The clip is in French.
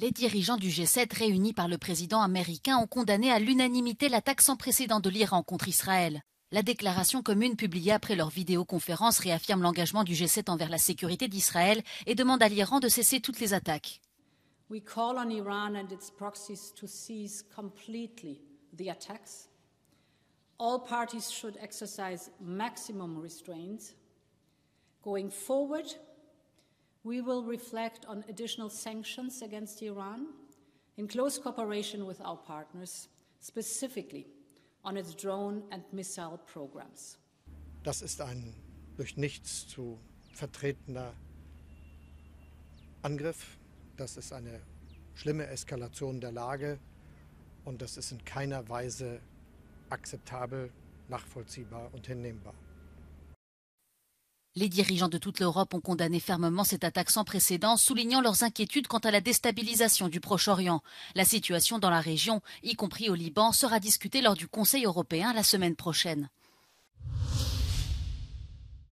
Les dirigeants du G7 réunis par le président américain ont condamné à l'unanimité l'attaque sans précédent de l'Iran contre Israël. La déclaration commune publiée après leur vidéoconférence réaffirme l'engagement du G7 envers la sécurité d'Israël et demande à l'Iran de cesser toutes les attaques. We call on Iran and its proxies to cease completely the attacks. All parties should exercise maximum restraints Going forward, we will reflect on additional sanctions against Iran in close cooperation with our partners, specifically on its drone and missile programs. Das ist ein durch nichts zu vertretender Angriff. Das ist eine schlimme Eskalation der Lage und das ist in keiner Weise akzeptabel, nachvollziehbar und hinnehmbar. Les dirigeants de toute l'Europe ont condamné fermement cette attaque sans précédent, soulignant leurs inquiétudes quant à la déstabilisation du Proche-Orient. La situation dans la région, y compris au Liban, sera discutée lors du Conseil européen la semaine prochaine.